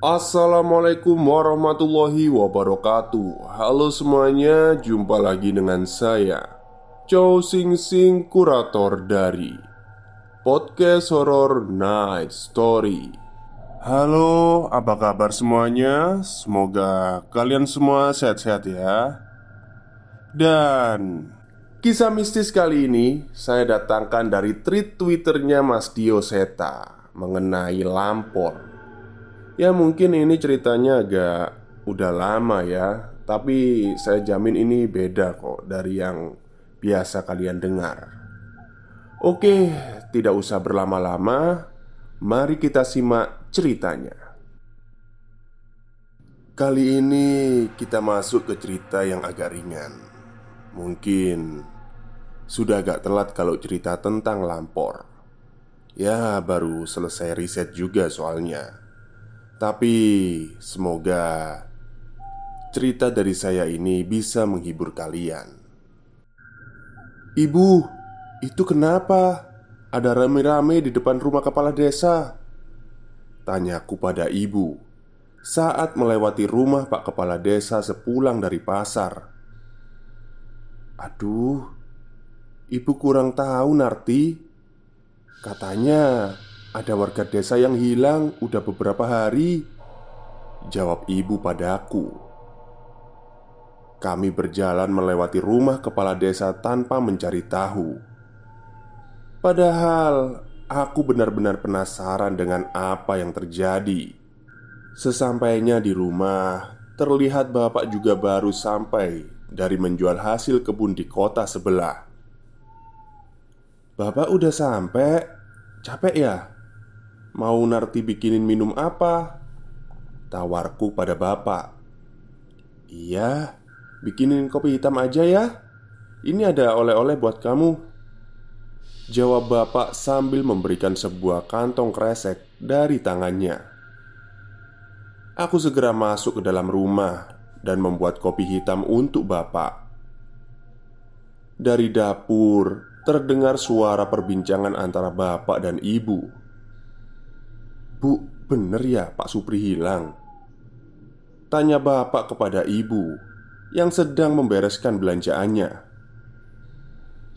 Assalamualaikum warahmatullahi wabarakatuh Halo semuanya, jumpa lagi dengan saya Chow Sing Sing, kurator dari Podcast Horror Night Story Halo, apa kabar semuanya? Semoga kalian semua sehat-sehat ya Dan Kisah mistis kali ini saya datangkan dari tweet twitternya Mas Dio Seta Mengenai lampor Ya mungkin ini ceritanya agak udah lama ya Tapi saya jamin ini beda kok dari yang biasa kalian dengar Oke, tidak usah berlama-lama Mari kita simak ceritanya Kali ini kita masuk ke cerita yang agak ringan Mungkin sudah agak telat kalau cerita tentang lampor Ya baru selesai riset juga soalnya tapi semoga cerita dari saya ini bisa menghibur kalian. Ibu, itu kenapa? Ada rame-rame di depan rumah kepala desa. Tanyaku pada ibu saat melewati rumah Pak Kepala Desa sepulang dari pasar. Aduh, ibu kurang tahu Narti. Katanya ada warga desa yang hilang udah beberapa hari Jawab ibu padaku Kami berjalan melewati rumah kepala desa tanpa mencari tahu Padahal aku benar-benar penasaran dengan apa yang terjadi Sesampainya di rumah Terlihat bapak juga baru sampai dari menjual hasil kebun di kota sebelah Bapak udah sampai Capek ya? Mau Narti bikinin minum apa? Tawarku pada bapak Iya, bikinin kopi hitam aja ya Ini ada oleh-oleh buat kamu Jawab bapak sambil memberikan sebuah kantong kresek dari tangannya Aku segera masuk ke dalam rumah dan membuat kopi hitam untuk bapak Dari dapur terdengar suara perbincangan antara bapak dan ibu Bu, bener ya Pak Supri hilang? Tanya bapak kepada ibu yang sedang membereskan belanjaannya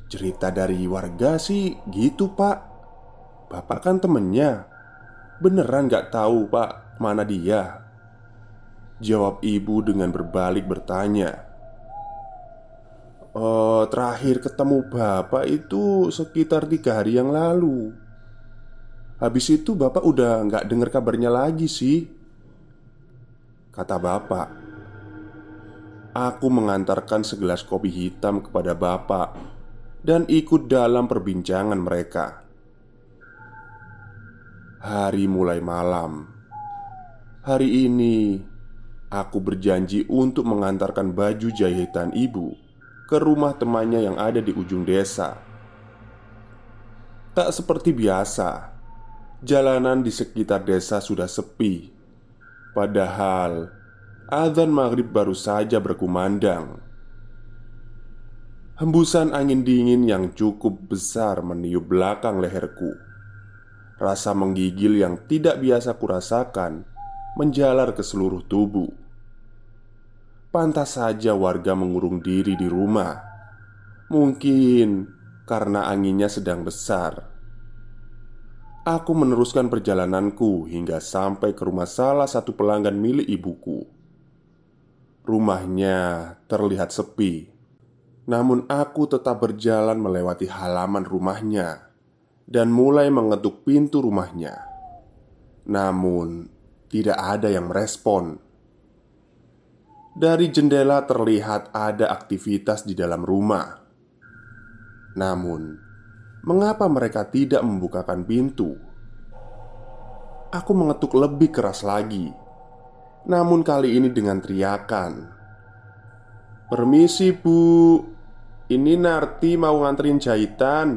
Cerita dari warga sih gitu pak Bapak kan temennya Beneran gak tahu pak mana dia Jawab ibu dengan berbalik bertanya Oh, terakhir ketemu bapak itu sekitar tiga hari yang lalu Habis itu bapak udah nggak dengar kabarnya lagi sih Kata bapak Aku mengantarkan segelas kopi hitam kepada bapak Dan ikut dalam perbincangan mereka Hari mulai malam Hari ini Aku berjanji untuk mengantarkan baju jahitan ibu Ke rumah temannya yang ada di ujung desa Tak seperti biasa, jalanan di sekitar desa sudah sepi. Padahal azan maghrib baru saja berkumandang. Hembusan angin dingin yang cukup besar meniup belakang leherku. Rasa menggigil yang tidak biasa kurasakan menjalar ke seluruh tubuh. Pantas saja warga mengurung diri di rumah. Mungkin karena anginnya sedang besar. Aku meneruskan perjalananku hingga sampai ke rumah salah satu pelanggan milik ibuku. Rumahnya terlihat sepi, namun aku tetap berjalan melewati halaman rumahnya dan mulai mengetuk pintu rumahnya. Namun, tidak ada yang merespon. Dari jendela terlihat ada aktivitas di dalam rumah, namun mengapa mereka tidak membukakan pintu. Aku mengetuk lebih keras lagi, namun kali ini dengan teriakan. "Permisi, Bu. Ini Narti mau nganterin jahitan."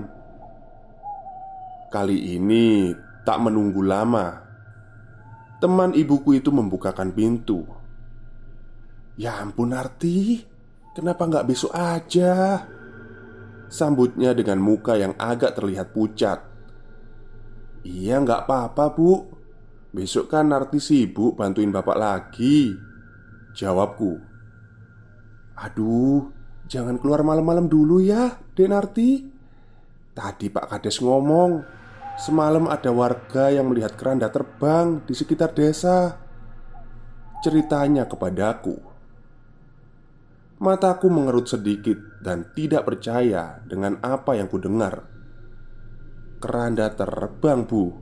Kali ini tak menunggu lama. Teman ibuku itu membukakan pintu. "Ya ampun, Narti, kenapa nggak besok aja?" Sambutnya dengan muka yang agak terlihat pucat Iya nggak apa-apa bu Besok kan Narti sibuk bantuin bapak lagi Jawabku Aduh Jangan keluar malam-malam dulu ya Dek Narti Tadi Pak Kades ngomong Semalam ada warga yang melihat keranda terbang di sekitar desa Ceritanya kepadaku Mataku mengerut sedikit dan tidak percaya dengan apa yang kudengar. Keranda terbang, Bu.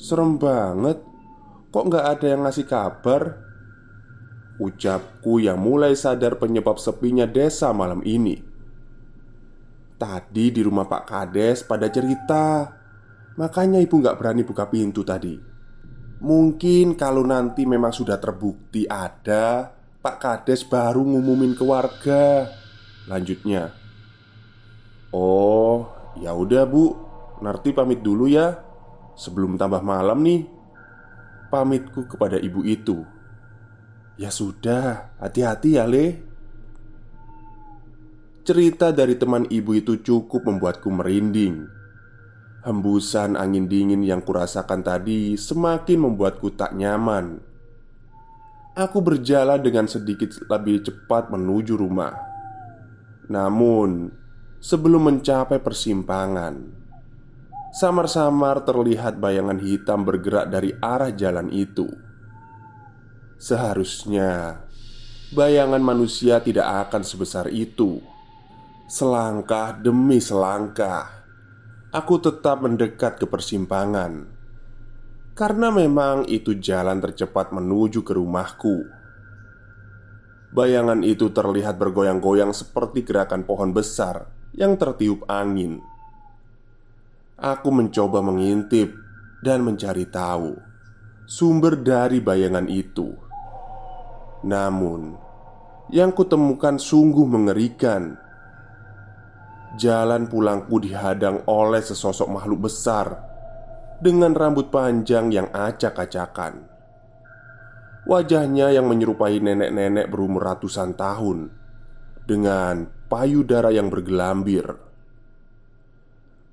Serem banget. Kok nggak ada yang ngasih kabar? Ucapku yang mulai sadar penyebab sepinya desa malam ini. Tadi di rumah Pak Kades pada cerita Makanya ibu nggak berani buka pintu tadi Mungkin kalau nanti memang sudah terbukti ada Pak Kades baru ngumumin ke warga lanjutnya. "Oh, ya udah, Bu. Narti pamit dulu ya. Sebelum tambah malam nih." Pamitku kepada ibu itu. "Ya sudah, hati-hati ya, Le." Cerita dari teman ibu itu cukup membuatku merinding. Hembusan angin dingin yang kurasakan tadi semakin membuatku tak nyaman. Aku berjalan dengan sedikit lebih cepat menuju rumah. Namun, sebelum mencapai persimpangan, samar-samar terlihat bayangan hitam bergerak dari arah jalan itu. Seharusnya bayangan manusia tidak akan sebesar itu. Selangkah demi selangkah, aku tetap mendekat ke persimpangan karena memang itu jalan tercepat menuju ke rumahku. Bayangan itu terlihat bergoyang-goyang seperti gerakan pohon besar yang tertiup angin. Aku mencoba mengintip dan mencari tahu sumber dari bayangan itu. Namun, yang kutemukan sungguh mengerikan. Jalan pulangku dihadang oleh sesosok makhluk besar dengan rambut panjang yang acak-acakan. Wajahnya yang menyerupai nenek-nenek berumur ratusan tahun Dengan payudara yang bergelambir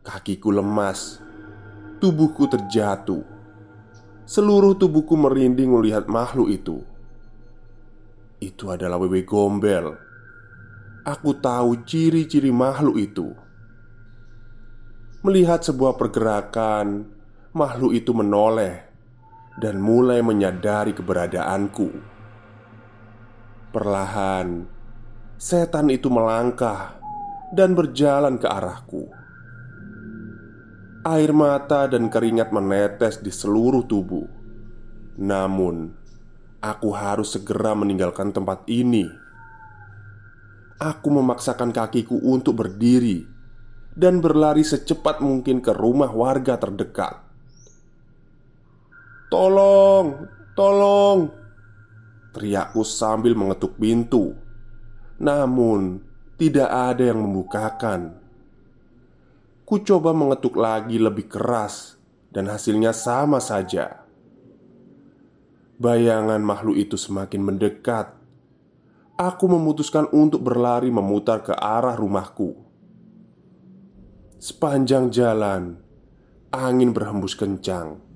Kakiku lemas Tubuhku terjatuh Seluruh tubuhku merinding melihat makhluk itu Itu adalah wewe gombel Aku tahu ciri-ciri makhluk itu Melihat sebuah pergerakan Makhluk itu menoleh dan mulai menyadari keberadaanku. Perlahan, setan itu melangkah dan berjalan ke arahku. Air mata dan keringat menetes di seluruh tubuh, namun aku harus segera meninggalkan tempat ini. Aku memaksakan kakiku untuk berdiri dan berlari secepat mungkin ke rumah warga terdekat. Tolong, tolong Teriakku sambil mengetuk pintu Namun tidak ada yang membukakan Ku coba mengetuk lagi lebih keras Dan hasilnya sama saja Bayangan makhluk itu semakin mendekat Aku memutuskan untuk berlari memutar ke arah rumahku Sepanjang jalan Angin berhembus kencang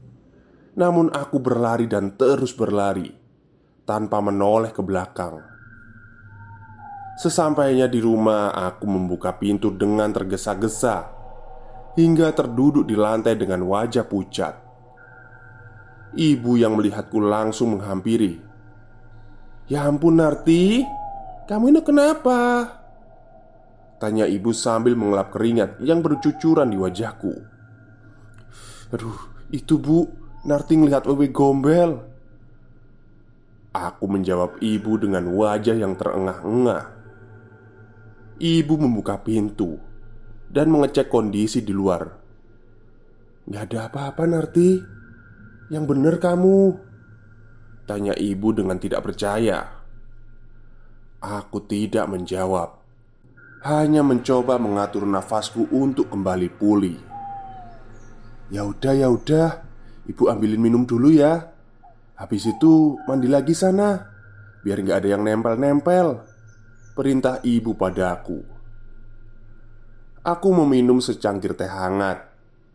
namun aku berlari dan terus berlari Tanpa menoleh ke belakang Sesampainya di rumah aku membuka pintu dengan tergesa-gesa Hingga terduduk di lantai dengan wajah pucat Ibu yang melihatku langsung menghampiri Ya ampun Narti Kamu ini kenapa? Tanya ibu sambil mengelap keringat yang bercucuran di wajahku Aduh, itu bu Narti melihat Wewe gombel Aku menjawab ibu dengan wajah yang terengah-engah Ibu membuka pintu Dan mengecek kondisi di luar Gak ada apa-apa Narti Yang bener kamu Tanya ibu dengan tidak percaya Aku tidak menjawab Hanya mencoba mengatur nafasku untuk kembali pulih Yaudah yaudah. Ibu ambilin minum dulu ya Habis itu mandi lagi sana Biar nggak ada yang nempel-nempel Perintah ibu padaku Aku meminum secangkir teh hangat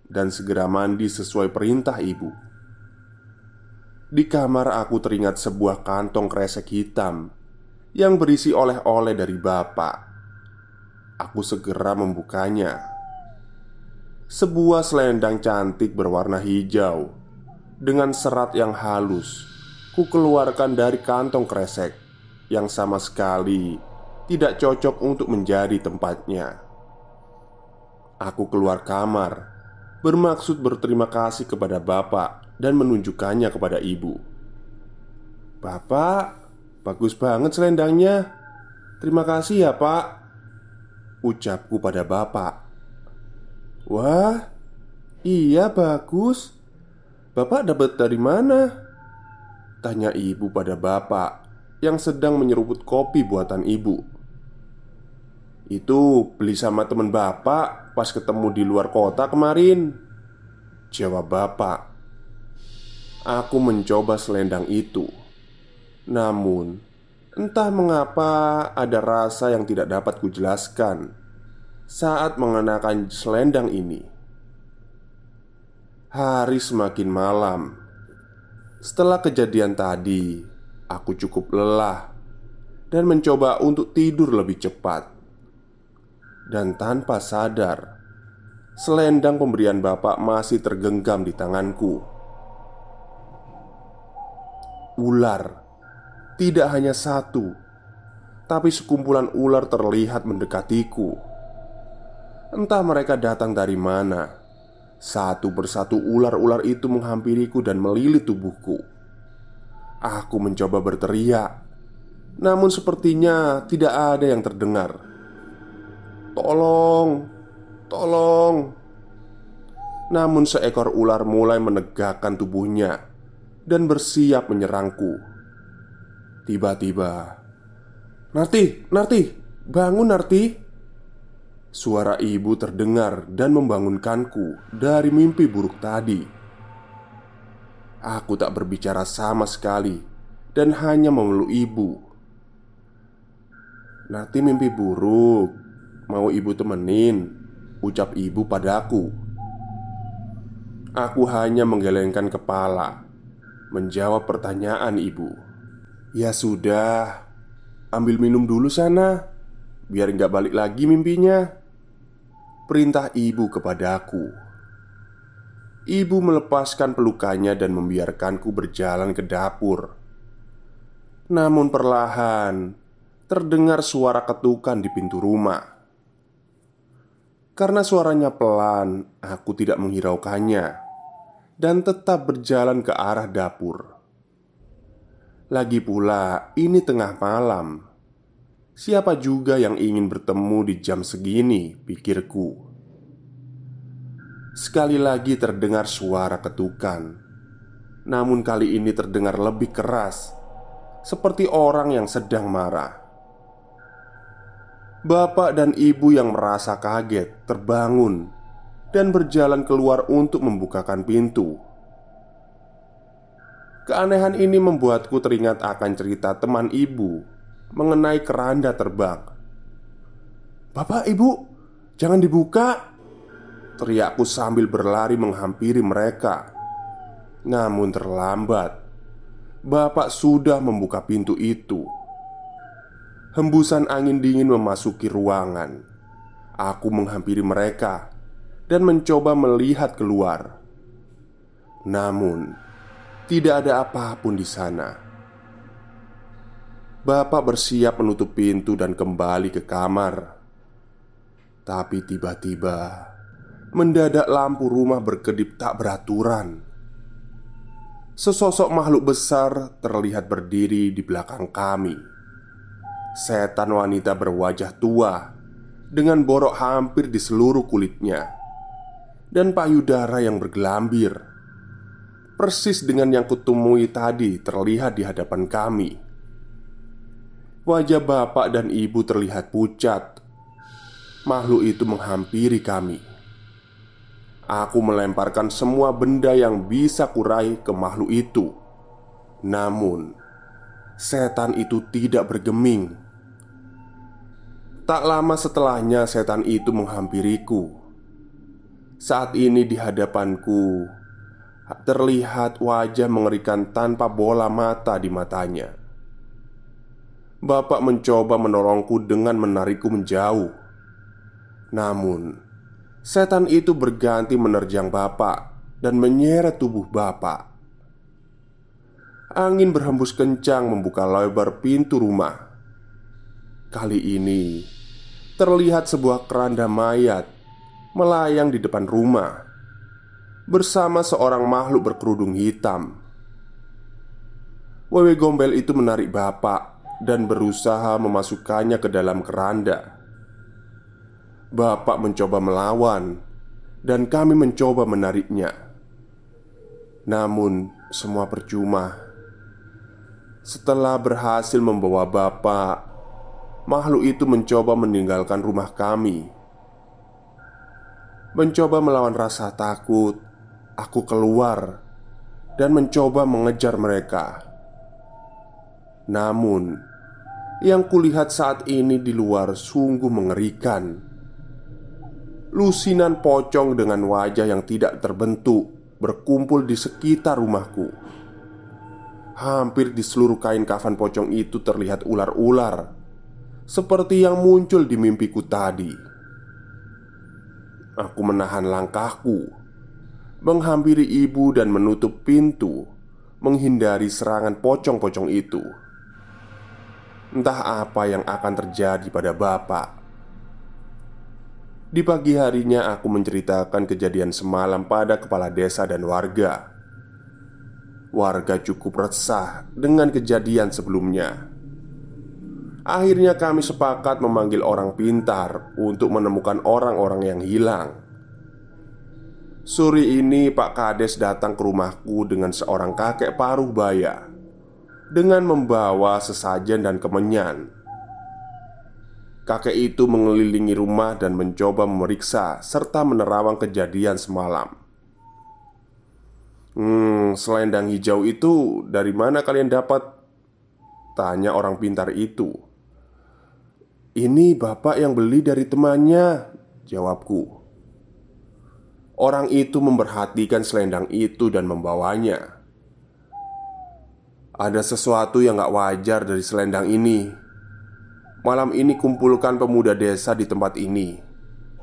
Dan segera mandi sesuai perintah ibu Di kamar aku teringat sebuah kantong kresek hitam Yang berisi oleh-oleh dari bapak Aku segera membukanya Sebuah selendang cantik berwarna hijau dengan serat yang halus ku keluarkan dari kantong kresek yang sama sekali tidak cocok untuk menjadi tempatnya. Aku keluar kamar, bermaksud berterima kasih kepada bapak dan menunjukkannya kepada ibu. "Bapak, bagus banget selendangnya. Terima kasih ya, Pak," ucapku pada bapak. "Wah, iya, bagus." Bapak dapat dari mana? Tanya ibu pada bapak yang sedang menyeruput kopi buatan ibu Itu beli sama teman bapak pas ketemu di luar kota kemarin Jawab bapak Aku mencoba selendang itu Namun Entah mengapa ada rasa yang tidak dapat kujelaskan Saat mengenakan selendang ini Hari semakin malam. Setelah kejadian tadi, aku cukup lelah dan mencoba untuk tidur lebih cepat. Dan tanpa sadar, selendang pemberian bapak masih tergenggam di tanganku. Ular tidak hanya satu, tapi sekumpulan ular terlihat mendekatiku. Entah mereka datang dari mana satu persatu ular-ular itu menghampiriku dan melilit tubuhku. Aku mencoba berteriak, namun sepertinya tidak ada yang terdengar. "Tolong! Tolong!" Namun seekor ular mulai menegakkan tubuhnya dan bersiap menyerangku. Tiba-tiba, "Narti, Narti, bangun Narti!" Suara ibu terdengar dan membangunkanku dari mimpi buruk tadi. Aku tak berbicara sama sekali dan hanya memeluk ibu. Nanti mimpi buruk, mau ibu temenin, ucap ibu padaku. Aku hanya menggelengkan kepala, menjawab pertanyaan ibu. Ya sudah, ambil minum dulu sana, biar nggak balik lagi mimpinya perintah ibu kepadaku. Ibu melepaskan pelukannya dan membiarkanku berjalan ke dapur. Namun perlahan terdengar suara ketukan di pintu rumah. Karena suaranya pelan, aku tidak menghiraukannya dan tetap berjalan ke arah dapur. Lagi pula, ini tengah malam Siapa juga yang ingin bertemu di jam segini, pikirku. Sekali lagi terdengar suara ketukan, namun kali ini terdengar lebih keras, seperti orang yang sedang marah. Bapak dan ibu yang merasa kaget terbangun dan berjalan keluar untuk membukakan pintu. Keanehan ini membuatku teringat akan cerita teman ibu mengenai keranda terbang. "Bapak, Ibu, jangan dibuka!" teriakku sambil berlari menghampiri mereka. Namun terlambat. Bapak sudah membuka pintu itu. Hembusan angin dingin memasuki ruangan. Aku menghampiri mereka dan mencoba melihat keluar. Namun, tidak ada apapun di sana. Bapak bersiap menutup pintu dan kembali ke kamar. Tapi tiba-tiba, mendadak lampu rumah berkedip tak beraturan. Sesosok makhluk besar terlihat berdiri di belakang kami. Setan wanita berwajah tua dengan borok hampir di seluruh kulitnya dan payudara yang bergelambir. Persis dengan yang kutemui tadi terlihat di hadapan kami. Wajah bapak dan ibu terlihat pucat. Makhluk itu menghampiri kami. Aku melemparkan semua benda yang bisa kurai ke makhluk itu. Namun, setan itu tidak bergeming. Tak lama setelahnya, setan itu menghampiriku. Saat ini, di hadapanku terlihat wajah mengerikan tanpa bola mata di matanya. Bapak mencoba menolongku dengan menarikku menjauh. Namun, setan itu berganti menerjang Bapak dan menyeret tubuh Bapak. Angin berhembus kencang membuka lebar pintu rumah. Kali ini terlihat sebuah keranda mayat melayang di depan rumah bersama seorang makhluk berkerudung hitam. Wewe Gombel itu menarik bapak dan berusaha memasukkannya ke dalam keranda. Bapak mencoba melawan, dan kami mencoba menariknya. Namun, semua percuma. Setelah berhasil membawa bapak, makhluk itu mencoba meninggalkan rumah kami. Mencoba melawan rasa takut, aku keluar dan mencoba mengejar mereka. Namun, yang kulihat saat ini di luar sungguh mengerikan. Lusinan pocong dengan wajah yang tidak terbentuk berkumpul di sekitar rumahku. Hampir di seluruh kain kafan pocong itu terlihat ular-ular, seperti yang muncul di mimpiku tadi. Aku menahan langkahku, menghampiri ibu, dan menutup pintu, menghindari serangan pocong-pocong itu. Entah apa yang akan terjadi pada bapak Di pagi harinya aku menceritakan kejadian semalam pada kepala desa dan warga Warga cukup resah dengan kejadian sebelumnya Akhirnya kami sepakat memanggil orang pintar untuk menemukan orang-orang yang hilang. Suri ini Pak Kades datang ke rumahku dengan seorang kakek paruh baya dengan membawa sesajen dan kemenyan. Kakek itu mengelilingi rumah dan mencoba memeriksa serta menerawang kejadian semalam. Hmm, selendang hijau itu dari mana kalian dapat? Tanya orang pintar itu. Ini bapak yang beli dari temannya, jawabku. Orang itu memperhatikan selendang itu dan membawanya. Ada sesuatu yang gak wajar dari selendang ini Malam ini kumpulkan pemuda desa di tempat ini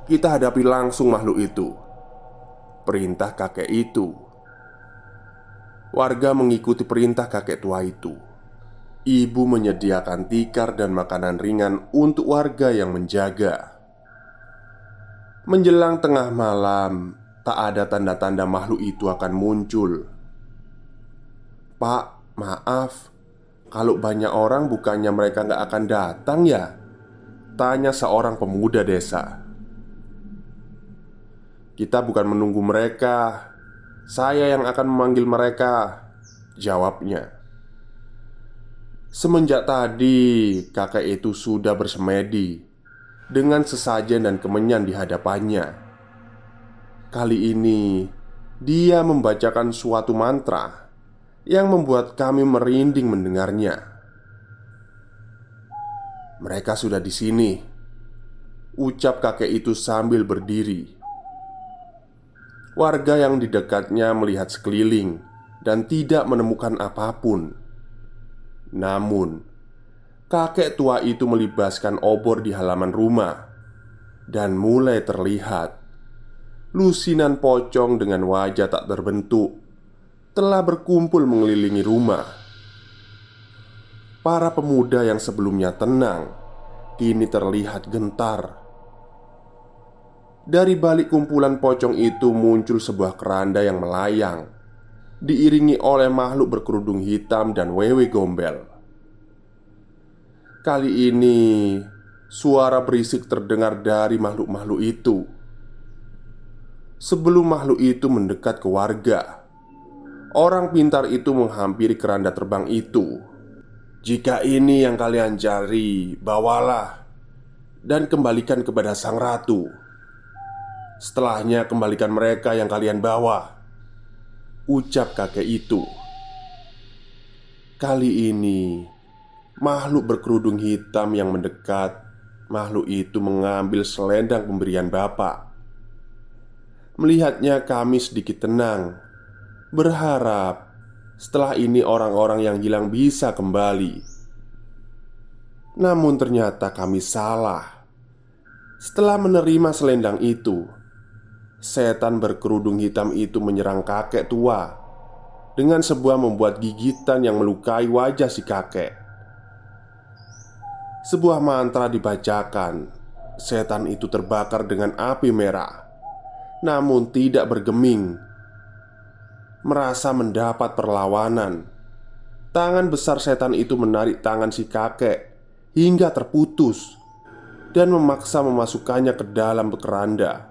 Kita hadapi langsung makhluk itu Perintah kakek itu Warga mengikuti perintah kakek tua itu Ibu menyediakan tikar dan makanan ringan untuk warga yang menjaga Menjelang tengah malam Tak ada tanda-tanda makhluk itu akan muncul Pak, Maaf, kalau banyak orang bukannya mereka nggak akan datang ya? Tanya seorang pemuda desa Kita bukan menunggu mereka Saya yang akan memanggil mereka Jawabnya Semenjak tadi kakek itu sudah bersemedi Dengan sesajen dan kemenyan di hadapannya Kali ini Dia membacakan suatu mantra yang membuat kami merinding mendengarnya. Mereka sudah di sini, ucap kakek itu sambil berdiri. Warga yang di dekatnya melihat sekeliling dan tidak menemukan apapun. Namun, kakek tua itu melibaskan obor di halaman rumah dan mulai terlihat lusinan pocong dengan wajah tak terbentuk telah berkumpul mengelilingi rumah. Para pemuda yang sebelumnya tenang kini terlihat gentar. Dari balik kumpulan pocong itu muncul sebuah keranda yang melayang, diiringi oleh makhluk berkerudung hitam dan wewe gombel. Kali ini, suara berisik terdengar dari makhluk-makhluk itu. Sebelum makhluk itu mendekat ke warga, Orang pintar itu menghampiri keranda terbang itu. "Jika ini yang kalian cari, bawalah dan kembalikan kepada sang ratu. Setelahnya, kembalikan mereka yang kalian bawa," ucap kakek itu. Kali ini, makhluk berkerudung hitam yang mendekat, makhluk itu mengambil selendang pemberian bapak. Melihatnya, kami sedikit tenang Berharap setelah ini orang-orang yang hilang bisa kembali. Namun ternyata kami salah. Setelah menerima selendang itu, setan berkerudung hitam itu menyerang kakek tua dengan sebuah membuat gigitan yang melukai wajah si kakek. Sebuah mantra dibacakan. Setan itu terbakar dengan api merah, namun tidak bergeming merasa mendapat perlawanan. Tangan besar setan itu menarik tangan si kakek hingga terputus dan memaksa memasukkannya ke dalam keranda.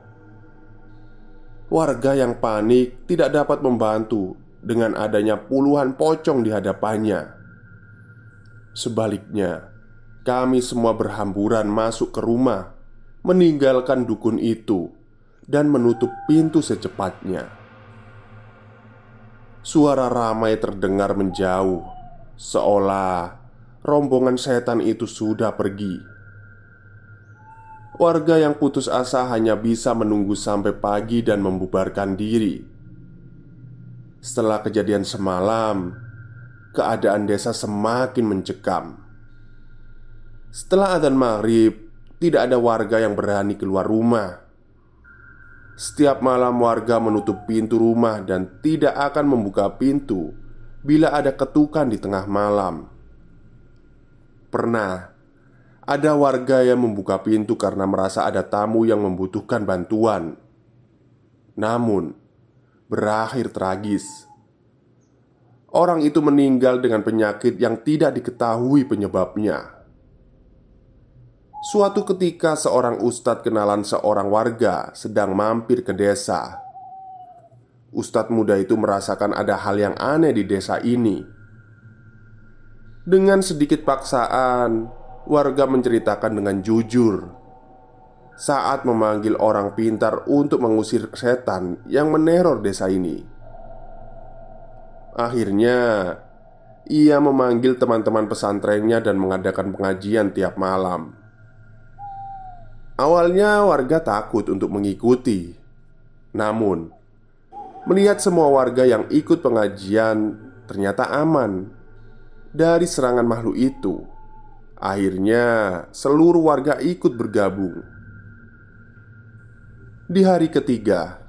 Warga yang panik tidak dapat membantu dengan adanya puluhan pocong di hadapannya. Sebaliknya, kami semua berhamburan masuk ke rumah, meninggalkan dukun itu, dan menutup pintu secepatnya. Suara ramai terdengar menjauh, seolah rombongan setan itu sudah pergi. Warga yang putus asa hanya bisa menunggu sampai pagi dan membubarkan diri. Setelah kejadian semalam, keadaan desa semakin mencekam. Setelah adzan maghrib, tidak ada warga yang berani keluar rumah setiap malam warga menutup pintu rumah dan tidak akan membuka pintu bila ada ketukan di tengah malam. Pernah ada warga yang membuka pintu karena merasa ada tamu yang membutuhkan bantuan. Namun, berakhir tragis. Orang itu meninggal dengan penyakit yang tidak diketahui penyebabnya. Suatu ketika seorang ustadz kenalan seorang warga sedang mampir ke desa Ustadz muda itu merasakan ada hal yang aneh di desa ini Dengan sedikit paksaan Warga menceritakan dengan jujur Saat memanggil orang pintar untuk mengusir setan yang meneror desa ini Akhirnya Ia memanggil teman-teman pesantrennya dan mengadakan pengajian tiap malam Awalnya warga takut untuk mengikuti Namun Melihat semua warga yang ikut pengajian ternyata aman Dari serangan makhluk itu Akhirnya seluruh warga ikut bergabung Di hari ketiga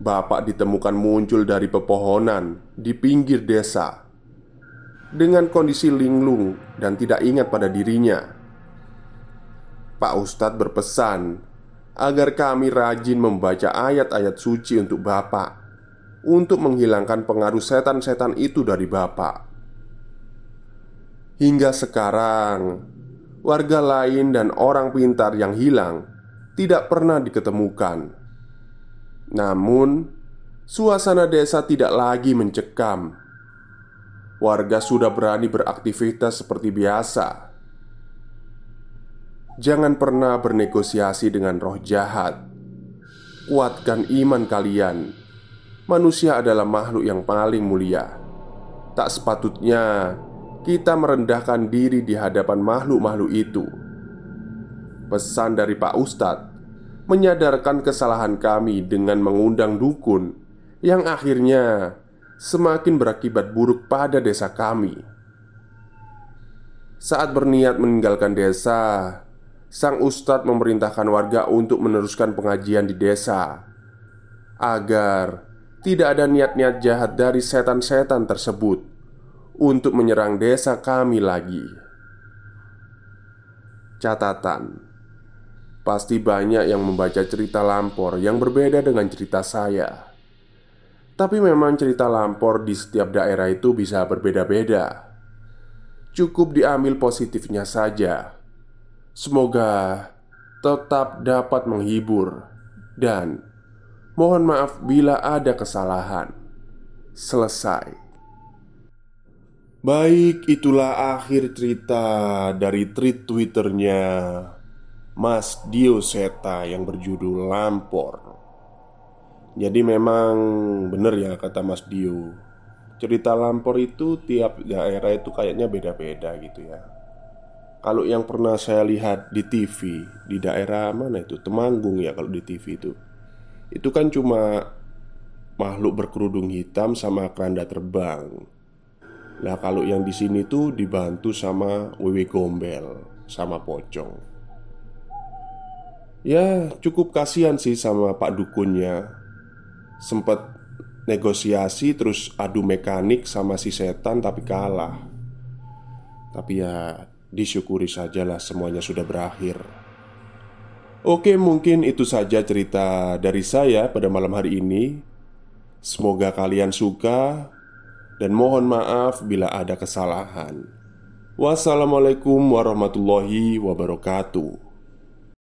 Bapak ditemukan muncul dari pepohonan di pinggir desa Dengan kondisi linglung dan tidak ingat pada dirinya Pak Ustadz berpesan agar kami rajin membaca ayat-ayat suci untuk Bapak untuk menghilangkan pengaruh setan-setan itu dari Bapak. Hingga sekarang, warga lain dan orang pintar yang hilang tidak pernah diketemukan. Namun, suasana desa tidak lagi mencekam. Warga sudah berani beraktivitas seperti biasa Jangan pernah bernegosiasi dengan roh jahat. Kuatkan iman kalian. Manusia adalah makhluk yang paling mulia. Tak sepatutnya kita merendahkan diri di hadapan makhluk-makhluk itu. Pesan dari Pak Ustadz menyadarkan kesalahan kami dengan mengundang dukun, yang akhirnya semakin berakibat buruk pada desa kami saat berniat meninggalkan desa, sang ustadz memerintahkan warga untuk meneruskan pengajian di desa agar tidak ada niat-niat jahat dari setan-setan tersebut untuk menyerang desa kami lagi. Catatan: pasti banyak yang membaca cerita lampor yang berbeda dengan cerita saya. Tapi memang cerita lampor di setiap daerah itu bisa berbeda-beda. Cukup diambil positifnya saja Semoga tetap dapat menghibur dan mohon maaf bila ada kesalahan. Selesai. Baik, itulah akhir cerita dari tweet Twitternya Mas Dio Seta yang berjudul Lampor. Jadi memang bener ya kata Mas Dio. Cerita Lampor itu tiap daerah itu kayaknya beda-beda gitu ya. Kalau yang pernah saya lihat di TV di daerah mana itu Temanggung ya kalau di TV itu itu kan cuma makhluk berkerudung hitam sama keranda terbang. Nah kalau yang di sini tuh dibantu sama Wewe Gombel sama Pocong. Ya cukup kasihan sih sama Pak Dukunnya. Sempet negosiasi terus adu mekanik sama si setan tapi kalah. Tapi ya Disyukuri sajalah semuanya sudah berakhir Oke mungkin itu saja cerita dari saya pada malam hari ini Semoga kalian suka Dan mohon maaf bila ada kesalahan Wassalamualaikum warahmatullahi wabarakatuh